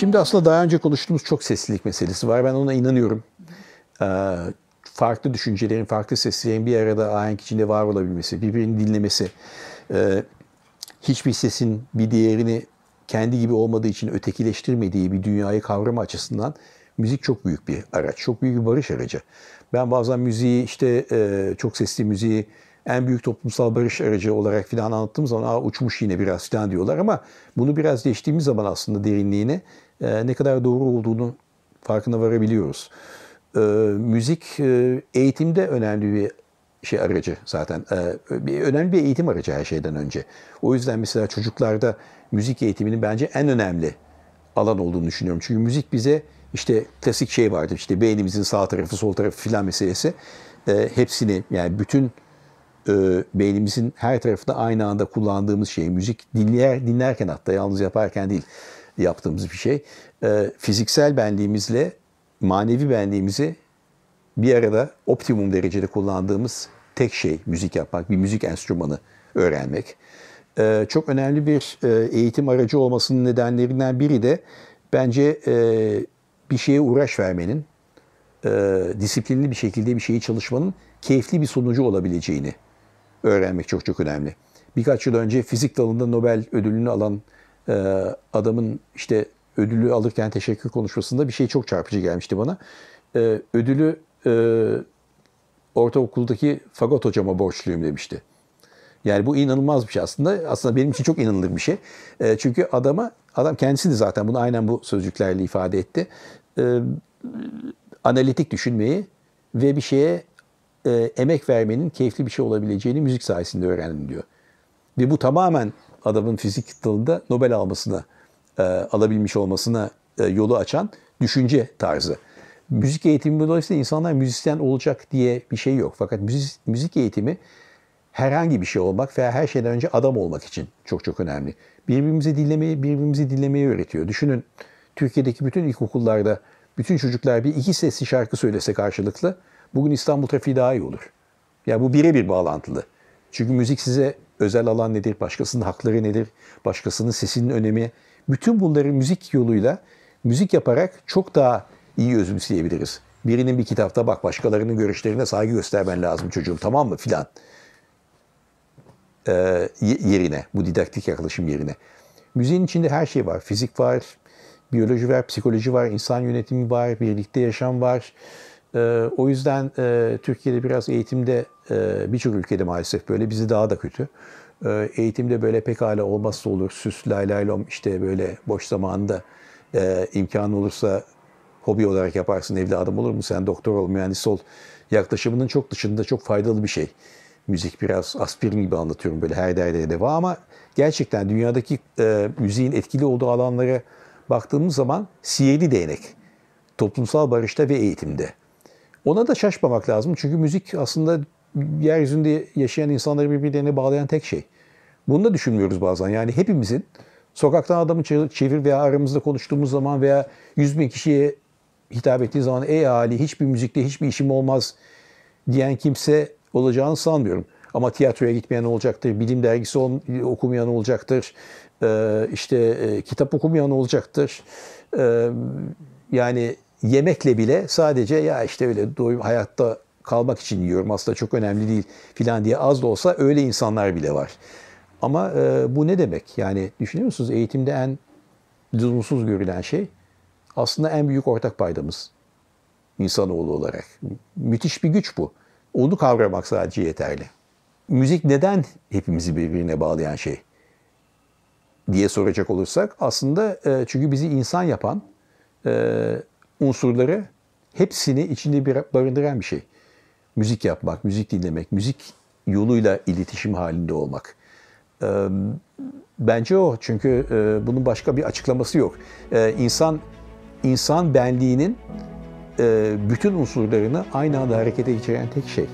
Şimdi aslında daha önce konuştuğumuz çok seslilik meselesi var. Ben ona inanıyorum. Ee, farklı düşüncelerin, farklı seslerin bir arada ahenk içinde var olabilmesi, birbirini dinlemesi, e, hiçbir sesin bir diğerini kendi gibi olmadığı için ötekileştirmediği bir dünyayı kavrama açısından müzik çok büyük bir araç, çok büyük bir barış aracı. Ben bazen müziği işte e, çok sesli müziği en büyük toplumsal barış aracı olarak filan anlattığım zaman Aa, uçmuş yine biraz filan diyorlar ama bunu biraz değiştiğimiz zaman aslında derinliğini e, ne kadar doğru olduğunu farkına varabiliyoruz. E, müzik e, eğitimde önemli bir şey aracı zaten. E, bir, önemli bir eğitim aracı her şeyden önce. O yüzden mesela çocuklarda müzik eğitiminin bence en önemli alan olduğunu düşünüyorum. Çünkü müzik bize işte klasik şey vardı işte beynimizin sağ tarafı sol tarafı filan meselesi. E, hepsini yani bütün e, beynimizin her tarafında aynı anda kullandığımız şey. Müzik dinler, dinlerken hatta yalnız yaparken değil yaptığımız bir şey. E, fiziksel benliğimizle manevi benliğimizi bir arada optimum derecede kullandığımız tek şey müzik yapmak, bir müzik enstrümanı öğrenmek. E, çok önemli bir e, eğitim aracı olmasının nedenlerinden biri de bence e, bir şeye uğraş vermenin, e, disiplinli bir şekilde bir şeyi çalışmanın keyifli bir sonucu olabileceğini öğrenmek çok çok önemli. Birkaç yıl önce fizik dalında Nobel ödülünü alan e, adamın işte ödülü alırken teşekkür konuşmasında bir şey çok çarpıcı gelmişti bana. E, ödülü e, ortaokuldaki Fagot hocama borçluyum demişti. Yani bu inanılmaz bir şey aslında. Aslında benim için çok inanılır bir şey. E, çünkü adama, adam kendisi de zaten bunu aynen bu sözcüklerle ifade etti. E, analitik düşünmeyi ve bir şeye e, emek vermenin keyifli bir şey olabileceğini müzik sayesinde öğrendim diyor. Ve bu tamamen adamın fizik dalında Nobel almasına, e, alabilmiş olmasına e, yolu açan düşünce tarzı. Müzik eğitimi dolayısıyla insanlar müzisyen olacak diye bir şey yok. Fakat müzik, müzik eğitimi herhangi bir şey olmak veya her şeyden önce adam olmak için çok çok önemli. Birbirimizi dinlemeyi, birbirimizi dinlemeyi öğretiyor. Düşünün Türkiye'deki bütün ilkokullarda bütün çocuklar bir iki sesli şarkı söylese karşılıklı Bugün İstanbul trafiği daha iyi olur. Yani bu birebir bağlantılı. Çünkü müzik size özel alan nedir, başkasının hakları nedir, başkasının sesinin önemi. Bütün bunları müzik yoluyla, müzik yaparak çok daha iyi özümseyebiliriz. Birinin bir kitapta bak başkalarının görüşlerine saygı göstermen lazım çocuğum tamam mı filan. Ee, yerine, bu didaktik yaklaşım yerine. Müziğin içinde her şey var. Fizik var, biyoloji var, psikoloji var, insan yönetimi var, birlikte yaşam var, e, o yüzden e, Türkiye'de biraz eğitimde e, birçok ülkede maalesef böyle bizi daha da kötü. E, eğitimde böyle pekala olmazsa olur süs lay laylom işte böyle boş zamanda e, imkan olursa hobi olarak yaparsın evladım olur mu sen doktor ol mühendis ol yaklaşımının çok dışında çok faydalı bir şey. Müzik biraz aspirin gibi anlatıyorum böyle her derde deva ama gerçekten dünyadaki e, müziğin etkili olduğu alanlara baktığımız zaman siyeli değnek toplumsal barışta ve eğitimde. Ona da şaşmamak lazım. Çünkü müzik aslında yeryüzünde yaşayan insanları birbirlerine bağlayan tek şey. Bunu da düşünmüyoruz bazen. Yani hepimizin sokaktan adamı çevir veya aramızda konuştuğumuz zaman veya yüz bin kişiye hitap ettiği zaman ey Ali hiçbir müzikte hiçbir işim olmaz diyen kimse olacağını sanmıyorum. Ama tiyatroya gitmeyen olacaktır, bilim dergisi okumayan olacaktır, işte kitap okumayan olacaktır. Yani yemekle bile sadece ya işte öyle doyum hayatta kalmak için yiyorum aslında çok önemli değil filan diye az da olsa öyle insanlar bile var. Ama e, bu ne demek? Yani düşünüyor musunuz eğitimde en lüzumsuz görülen şey aslında en büyük ortak paydamız insanoğlu olarak. Müthiş bir güç bu. Onu kavramak sadece yeterli. Müzik neden hepimizi birbirine bağlayan şey? diye soracak olursak aslında e, çünkü bizi insan yapan e, unsurları hepsini içinde bir barındıran bir şey. Müzik yapmak, müzik dinlemek, müzik yoluyla iletişim halinde olmak. Ee, bence o çünkü e, bunun başka bir açıklaması yok. E, insan insan benliğinin e, bütün unsurlarını aynı anda harekete geçiren tek şey